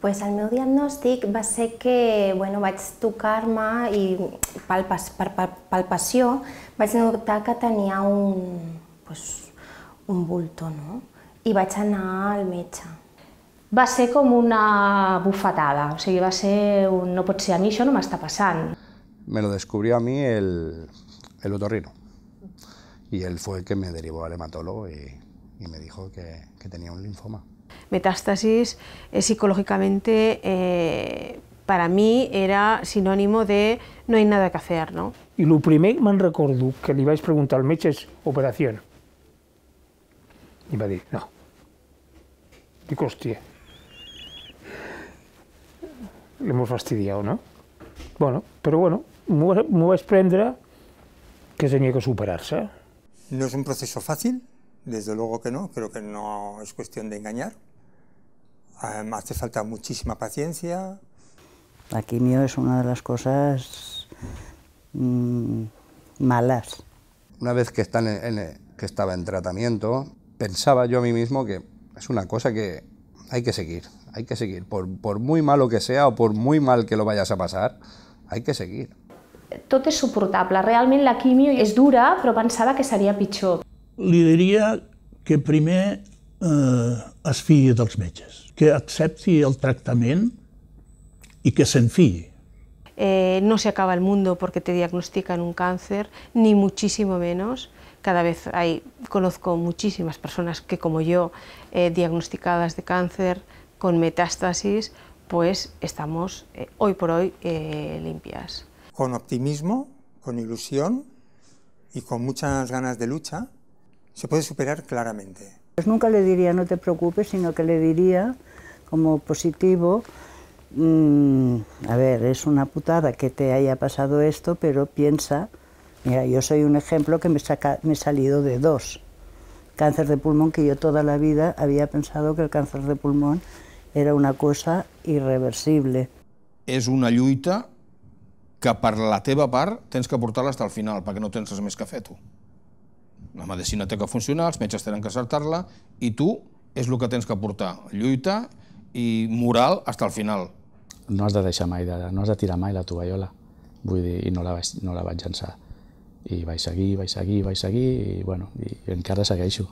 Pues el meu diagnòstic va ser que bueno, vaig tocar-me i palpes, per palpació vaig notar que tenia un, pues, un bulto, no? I vaig anar al metge. Va ser com una bufetada, o sigui, va ser un no pot ser a mi, això no m'està passant. Me lo descubrió a mi el, el otorrino y él fue el que me derivó al hematólogo y, y me dijo que, que tenía un linfoma. Metástasis eh, psicológicamente eh, para mí era sinónimo de no hay nada que hacer. ¿no? Y lo primero que me recuerdo que le ibais a preguntar al Meche es operación. Y me decir, no. Y hostia. Le hemos fastidiado, ¿no? Bueno, pero bueno, me voy a prendre que tenía que superarse. No es un proceso fácil, desde luego que no, creo que no es cuestión de engañar. Además, hace falta muchísima paciencia. La quimio es una de las cosas mm, malas. Una vez que, están en, que estaba en tratamiento, pensaba yo a mí mismo que es una cosa que hay que seguir, hay que seguir. Por, muy malo que sea o por muy mal que lo vayas a pasar, hay que seguir. Todo es soportable, realmente la quimio es dura, pero pensaba que sería picho lidería que primer eh, es fiï dels que acepte el tractament y que se enfíe. Eh, no se acaba el mundo porque te diagnostican un cáncer, ni muchísimo menos. Cada vez hay, conozco muchísimas personas que, como yo, eh, diagnosticadas de cáncer con metástasis, pues estamos eh, hoy por hoy limpias. Con optimismo, con ilusión y con muchas ganas de lucha, se puede superar claramente. Pues nunca le diría no te preocupes, sino que le diría como positivo, mm, a ver, es una putada que te haya pasado esto, pero piensa, mira, yo soy un ejemplo que me, he salido de dos. Cáncer de pulmón que yo toda la vida había pensado que el cáncer de pulmón era una cosa irreversible. Es una lluita que per la teva par, tens que aportarla hasta el final para que no tens res més que La medicina té que funcionar, els metges tenen que acertar la i tu és el que tens que portar. Lluita i moral fins al final. No has de deixar mai, de, no has de tirar mai la tovallola. Vull dir, i no la vaig, no la vaig llançar. I vaig seguir, vaig seguir, vaig seguir, i bueno, i encara segueixo.